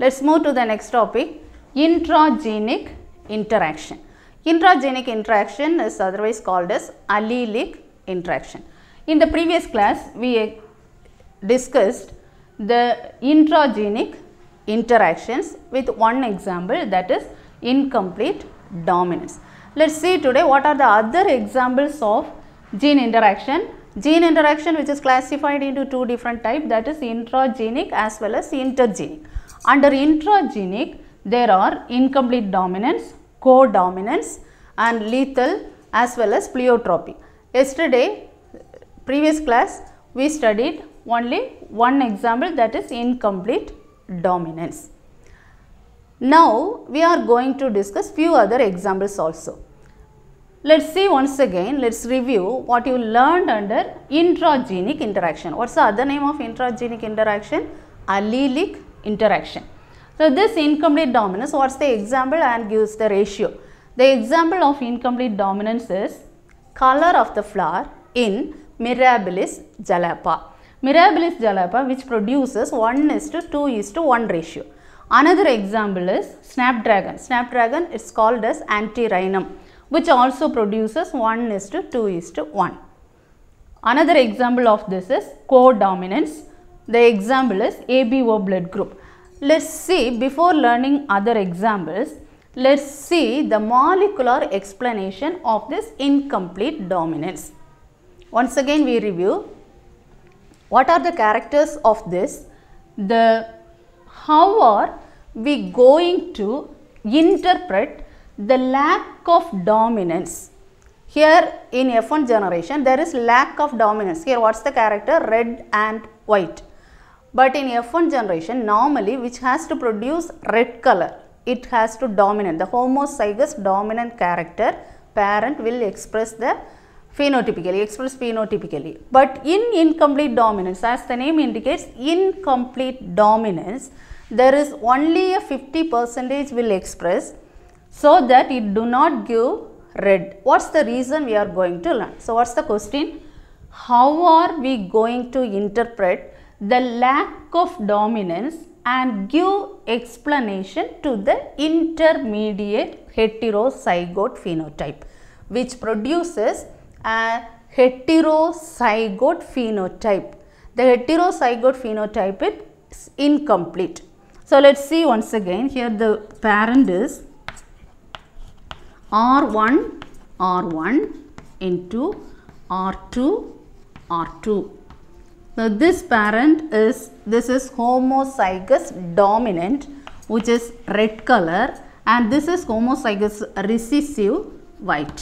Let's move to the next topic, intragenic interaction. Intragenic interaction is otherwise called as allelic interaction. In the previous class, we discussed the intragenic interactions with one example that is incomplete dominance. Let us see today what are the other examples of gene interaction. Gene interaction which is classified into two different type that is intragenic as well as intergenic. Under intragenic, there are incomplete dominance, co-dominance and lethal as well as pleiotropy. Yesterday, previous class, we studied only one example that is incomplete dominance. Now, we are going to discuss few other examples also. Let us see once again, let us review what you learned under intragenic interaction. What is the other name of intragenic interaction? Allelic interaction. So this incomplete dominance, what's the example and gives the ratio. The example of incomplete dominance is color of the flower in Mirabilis jalapa. Mirabilis jalapa which produces 1 is to 2 is to 1 ratio. Another example is snapdragon. Snapdragon is called as antirrhinum which also produces 1 is to 2 is to 1. Another example of this is co-dominance the example is ABO blood group. Let's see before learning other examples, let's see the molecular explanation of this incomplete dominance. Once again we review what are the characters of this, the how are we going to interpret the lack of dominance. Here in F1 generation there is lack of dominance. Here what is the character red and white. But in F1 generation, normally which has to produce red color, it has to dominant, the homozygous dominant character, parent will express the phenotypically, express phenotypically. But in incomplete dominance, as the name indicates, incomplete dominance, there is only a 50 percentage will express so that it do not give red. What's the reason we are going to learn? So, what's the question? How are we going to interpret the lack of dominance and give explanation to the intermediate heterozygote phenotype which produces a heterozygote phenotype. The heterozygote phenotype is incomplete. So, let us see once again here the parent is R1, R1 into R2, R2 now this parent is, this is homozygous dominant which is red color and this is homozygous recessive white.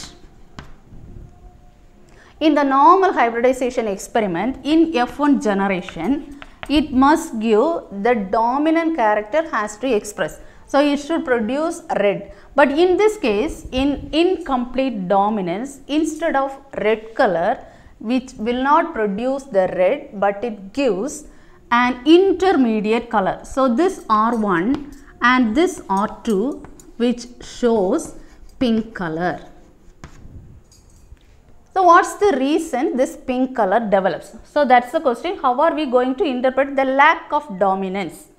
In the normal hybridization experiment in F1 generation, it must give the dominant character has to express. So, it should produce red. But in this case, in incomplete dominance, instead of red color, which will not produce the red but it gives an intermediate color. So this R1 and this R2 which shows pink color. So what's the reason this pink color develops? So that's the question how are we going to interpret the lack of dominance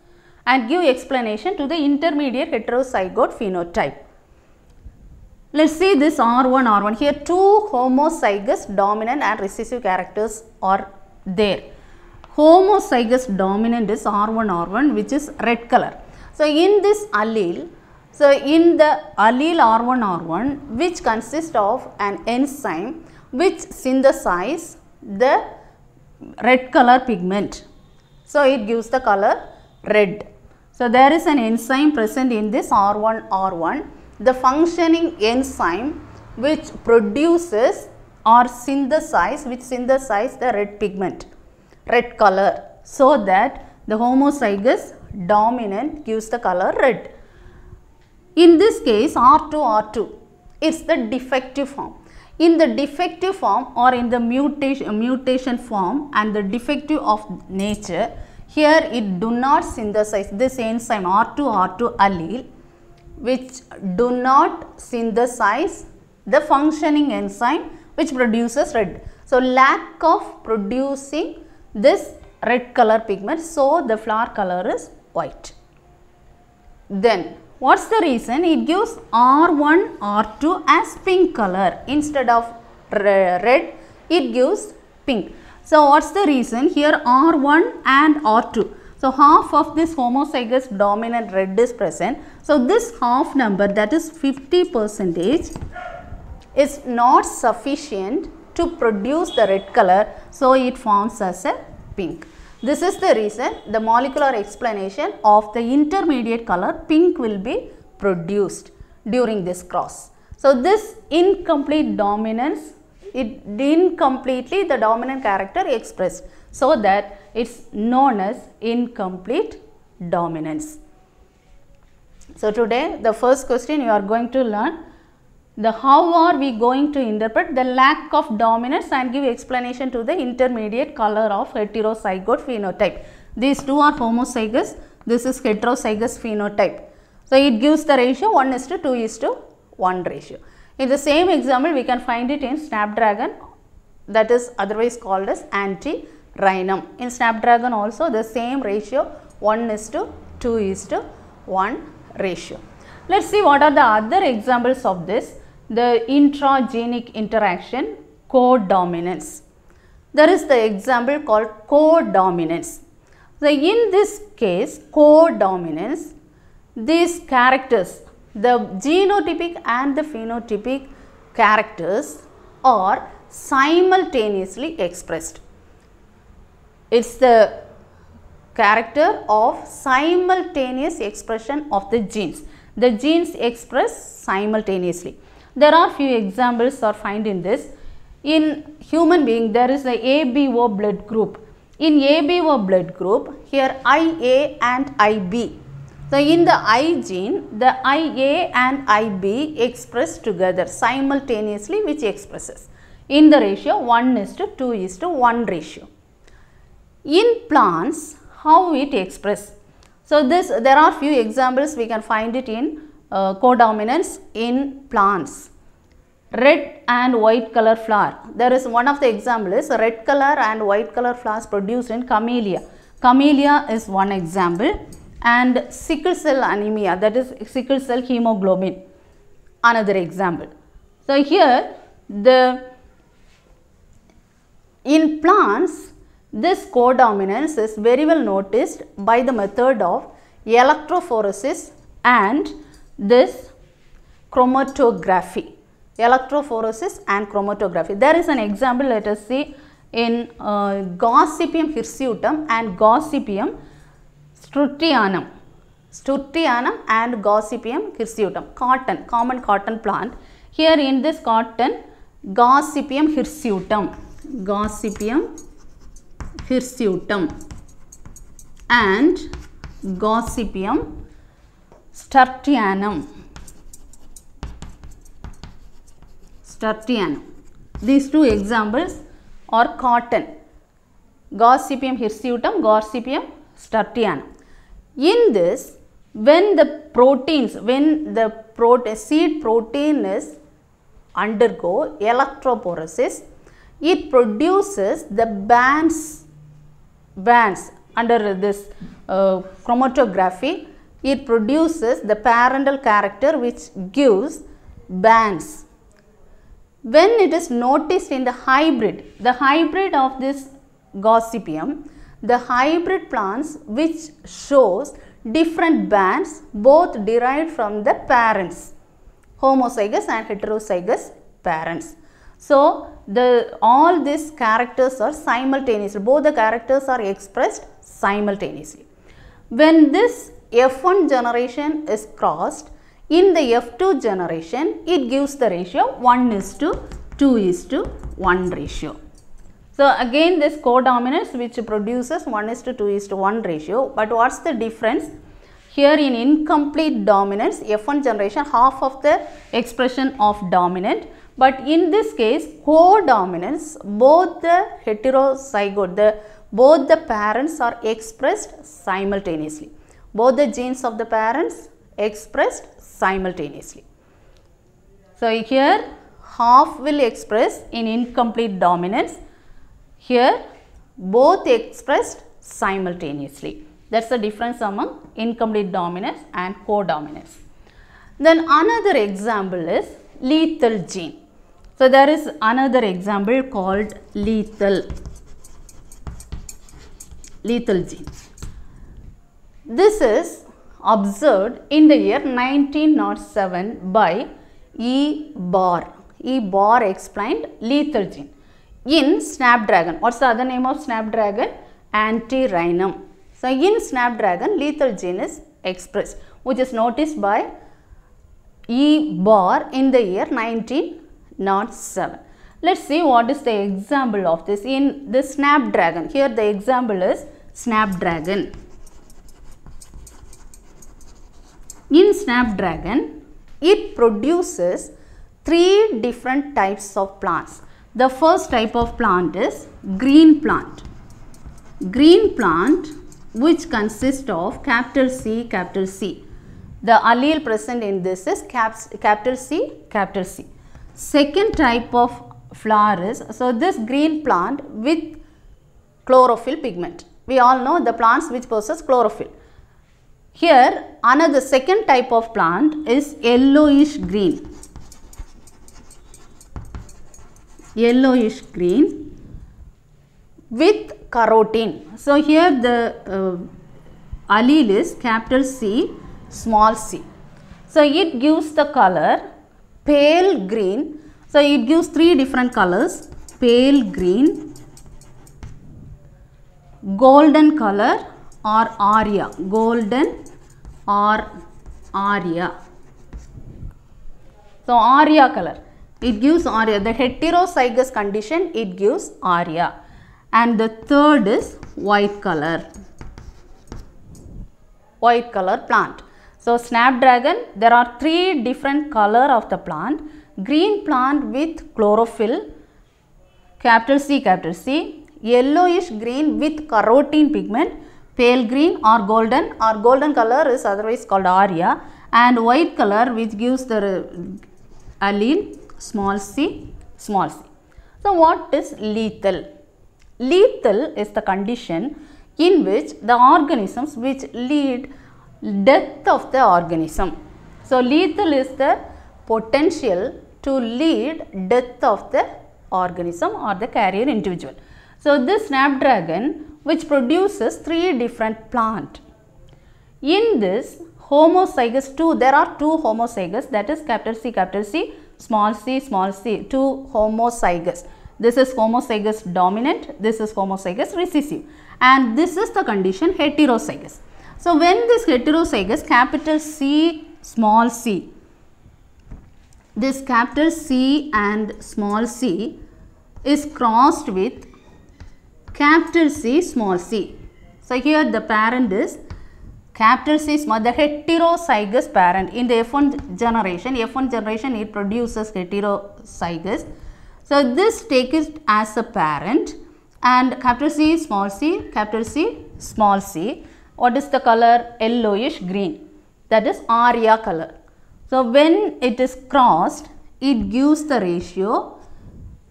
and give explanation to the intermediate heterozygote phenotype. Let's see this R1, R1. Here two homozygous dominant and recessive characters are there. Homozygous dominant is R1, R1 which is red color. So, in this allele, so in the allele R1, R1 which consists of an enzyme which synthesize the red color pigment. So, it gives the color red. So, there is an enzyme present in this R1, R1 the functioning enzyme which produces or synthesize which synthesize the red pigment, red color so that the homozygous dominant gives the color red. In this case R2 R2 it's the defective form. In the defective form or in the mutation, mutation form and the defective of nature here it do not synthesize this enzyme R2 R2 allele which do not synthesize the functioning enzyme which produces red. So, lack of producing this red color pigment. So, the flower color is white. Then what is the reason? It gives R1, R2 as pink color instead of red it gives pink. So, what is the reason? Here R1 and R2 so, half of this homozygous dominant red is present. So, this half number that is 50 percentage is not sufficient to produce the red color. So, it forms as a pink. This is the reason the molecular explanation of the intermediate color pink will be produced during this cross. So, this incomplete dominance it incompletely the dominant character expressed. So that it's known as incomplete dominance. So today the first question you are going to learn the how are we going to interpret the lack of dominance and give explanation to the intermediate color of heterozygote phenotype. These two are homozygous, this is heterozygous phenotype. So, it gives the ratio 1 is to 2 is to 1 ratio. In the same example, we can find it in snapdragon that is otherwise called as anti-rhinum. In snapdragon also the same ratio 1 is to 2 is to 1 ratio. Let us see what are the other examples of this. The intragenic interaction codominance. There is the example called codominance. So, in this case codominance these characters the genotypic and the phenotypic characters are simultaneously expressed. It is the character of simultaneous expression of the genes. The genes express simultaneously. There are few examples are found in this. In human being there is the ABO blood group. In ABO blood group here IA and IB so, in the I gene, the IA and IB express together simultaneously which expresses in the ratio 1 is to 2 is to 1 ratio. In plants, how it express? So, this there are few examples we can find it in uh, codominance in plants. Red and white color flower. There is one of the examples, red color and white color flowers produced in camellia. Camellia is one example and sickle cell anemia that is sickle cell hemoglobin another example. So here the in plants this codominance is very well noticed by the method of electrophoresis and this chromatography electrophoresis and chromatography. There is an example let us see in uh, Gossypium hirsutum and Gossypium sturtianum sturtianum and Gossypium hirsutum cotton common cotton plant here in this cotton Gossypium hirsutum Gossypium hirsutum and Gossypium sturtianum sturtianum these two examples are cotton gossypium hirsutum gossypium Stratiana. In this, when the proteins, when the prote seed protein is undergo electrophoresis, it produces the bands, bands under this uh, chromatography, it produces the parental character which gives bands. When it is noticed in the hybrid, the hybrid of this gossypium the hybrid plants which shows different bands both derived from the parents, homozygous and heterozygous parents. So, the all these characters are simultaneously, both the characters are expressed simultaneously. When this F1 generation is crossed, in the F2 generation, it gives the ratio 1 is to 2 is to 1 ratio. So, again this codominance which produces 1 is to 2 is to 1 ratio, but what is the difference? Here in incomplete dominance, F1 generation half of the expression of dominant, but in this case codominance both the heterozygote, the, both the parents are expressed simultaneously. Both the genes of the parents expressed simultaneously. So, here half will express in incomplete dominance here both expressed simultaneously. That is the difference among incomplete dominance and codominance. Then another example is lethal gene. So, there is another example called lethal, lethal gene. This is observed in the year 1907 by E. Barr. E. Barr explained lethal gene in snapdragon. What's the other name of snapdragon? Antirrhinum. So in snapdragon lethal gene is expressed which is noticed by E bar in the year 1907. Let's see what is the example of this in the snapdragon. Here the example is snapdragon. In snapdragon it produces three different types of plants the first type of plant is green plant. Green plant which consists of capital C, capital C. The allele present in this is caps, capital C, capital C. Second type of flower is, so this green plant with chlorophyll pigment. We all know the plants which possess chlorophyll. Here another second type of plant is yellowish green. yellowish green with carotene. So, here the uh, allele is capital C small c. So, it gives the color pale green. So, it gives three different colors pale green, golden color or aria, golden or aria. So, aria color. It gives ARIA. The heterozygous condition, it gives ARIA. And the third is white color. White color plant. So, snapdragon, there are three different color of the plant. Green plant with chlorophyll, capital C, capital C, yellowish green with carotene pigment, pale green or golden or golden color is otherwise called aria and white color which gives the uh, allele small c, small c. So, what is lethal? Lethal is the condition in which the organisms which lead death of the organism. So, lethal is the potential to lead death of the organism or the carrier individual. So, this snapdragon which produces three different plant. In this homozygous 2, there are two homozygous that is capital C, capital C, small c, small c, two homozygous. This is homozygous dominant, this is homozygous recessive and this is the condition heterozygous. So, when this heterozygous capital C small c, this capital C and small c is crossed with capital C small c. So, here the parent is Capital C is the heterozygous parent. In the F1 generation, F1 generation it produces heterozygous. So this take it as a parent and capital C small c, capital C small c. What is the color? Yellowish green. That is Arya color. So when it is crossed, it gives the ratio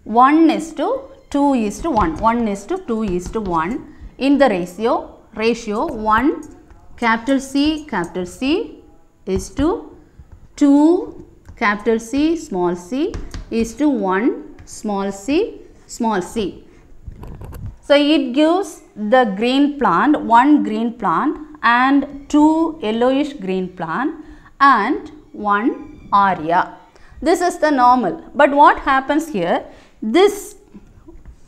1 is to 2 is to 1. 1 is to 2 is to 1. In the ratio, ratio 1 capital C, capital C is to 2, capital C, small c is to 1, small c, small c. So, it gives the green plant, one green plant and two yellowish green plant and one aria. This is the normal. But what happens here? This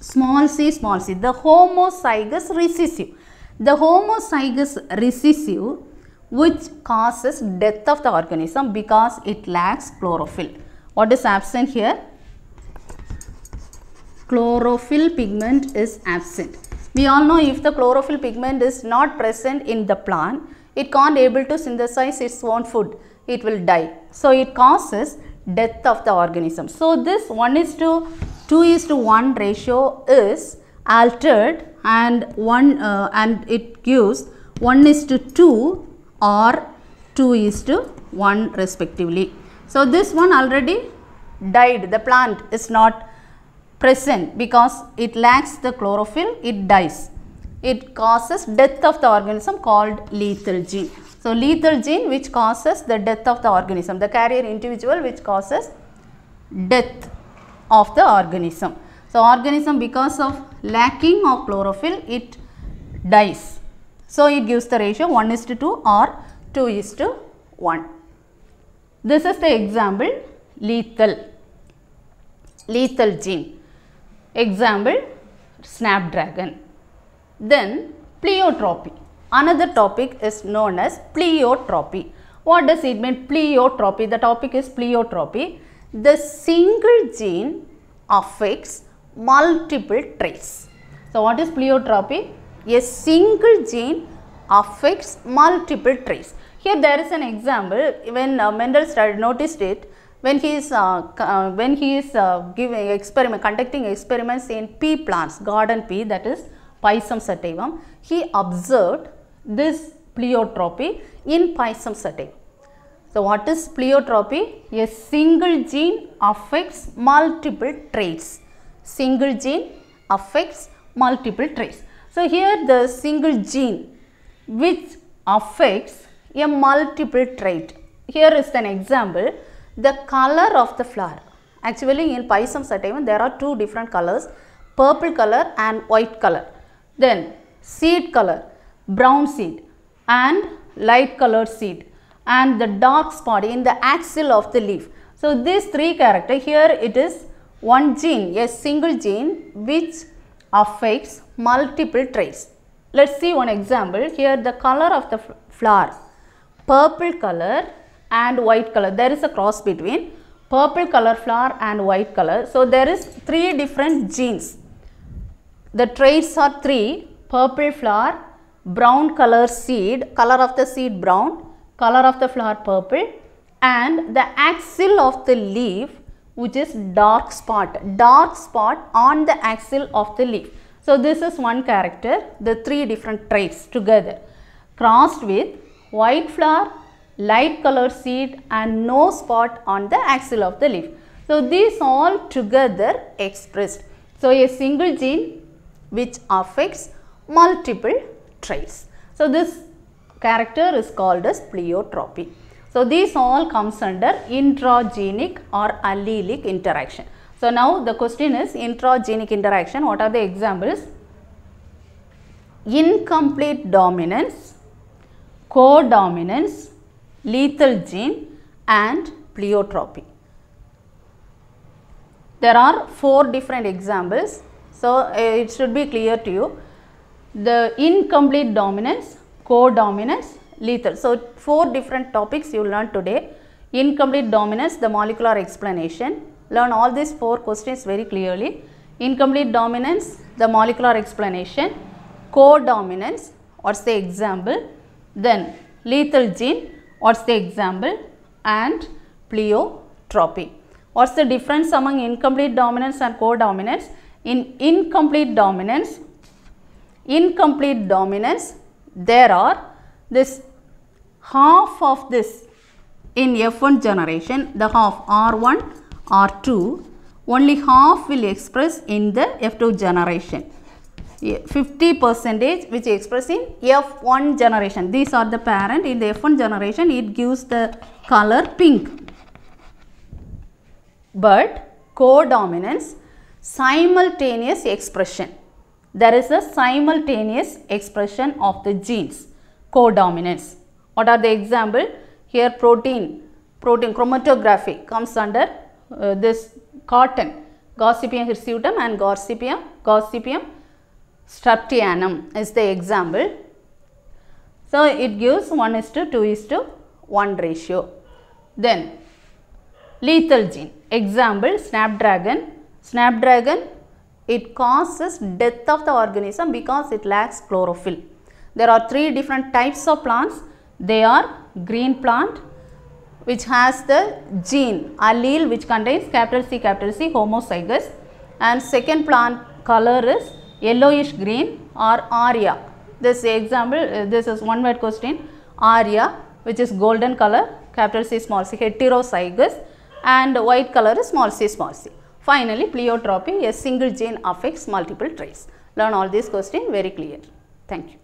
small c, small c, the homozygous recessive the homozygous recessive which causes death of the organism because it lacks chlorophyll. What is absent here? Chlorophyll pigment is absent. We all know if the chlorophyll pigment is not present in the plant, it can't able to synthesize its own food. It will die. So, it causes death of the organism. So, this 1 is to 2 is to 1 ratio is altered and 1 uh, and it gives 1 is to 2 or 2 is to 1 respectively. So, this one already died the plant is not present because it lacks the chlorophyll it dies. It causes death of the organism called lethal gene. So, lethal gene which causes the death of the organism the carrier individual which causes death of the organism. So, organism because of lacking of chlorophyll it dies. So, it gives the ratio 1 is to 2 or 2 is to 1. This is the example lethal, lethal gene. Example snapdragon. Then pleiotropy. Another topic is known as pleiotropy. What does it mean pleiotropy? The topic is pleiotropy. The single gene affects multiple traits. So, what is pleiotropy? A single gene affects multiple traits. Here there is an example when uh, Mendel started noticed it when he is uh, uh, when he is uh, giving experiment conducting experiments in pea plants garden pea that is Pisum sativum he observed this pleiotropy in Pisum sativum. So, what is pleiotropy? A single gene affects multiple traits single gene affects multiple traits. So, here the single gene which affects a multiple trait. Here is an example, the color of the flower. Actually in Pisum sativum there are two different colors, purple color and white color. Then seed color, brown seed and light colored seed and the dark spot in the axil of the leaf. So, these three character here it is one gene, a single gene which affects multiple traits. Let us see one example. Here the color of the flower, purple color and white color. There is a cross between purple color flower and white color. So, there is three different genes. The traits are three, purple flower, brown color seed, color of the seed brown, color of the flower purple and the axil of the leaf which is dark spot dark spot on the axil of the leaf so this is one character the three different traits together crossed with white flower light color seed and no spot on the axil of the leaf so these all together expressed so a single gene which affects multiple traits so this character is called as pleiotropy so, these all comes under intragenic or allelic interaction. So, now the question is intragenic interaction, what are the examples? Incomplete dominance, codominance, lethal gene and pleiotropy. There are four different examples. So, uh, it should be clear to you. The incomplete dominance, codominance, lethal. So, four different topics you learned today. Incomplete dominance, the molecular explanation. Learn all these four questions very clearly. Incomplete dominance, the molecular explanation, co-dominance, what's the example, then lethal gene, what's the example and pleiotropy. What's the difference among incomplete dominance and co-dominance? In incomplete dominance, incomplete dominance, there are this half of this in F1 generation, the half R1, R2, only half will express in the F2 generation. 50 percentage which express in F1 generation. These are the parent in the F1 generation it gives the color pink. But codominance simultaneous expression. There is a simultaneous expression of the genes codominance. What are the example? Here protein, protein chromatography comes under uh, this cotton, Gossypium hirsutum and Gossypium, Gossypium streptianum is the example. So, it gives 1 is to 2 is to 1 ratio. Then lethal gene example snapdragon, snapdragon it causes death of the organism because it lacks chlorophyll. There are three different types of plants they are green plant which has the gene allele which contains capital C capital C homozygous and second plant color is yellowish green or aria. This example uh, this is one word question aria which is golden color capital C small c heterozygous and white color is small c small c. Finally, pleiotropy a single gene affects multiple traits. Learn all these questions very clear. Thank you.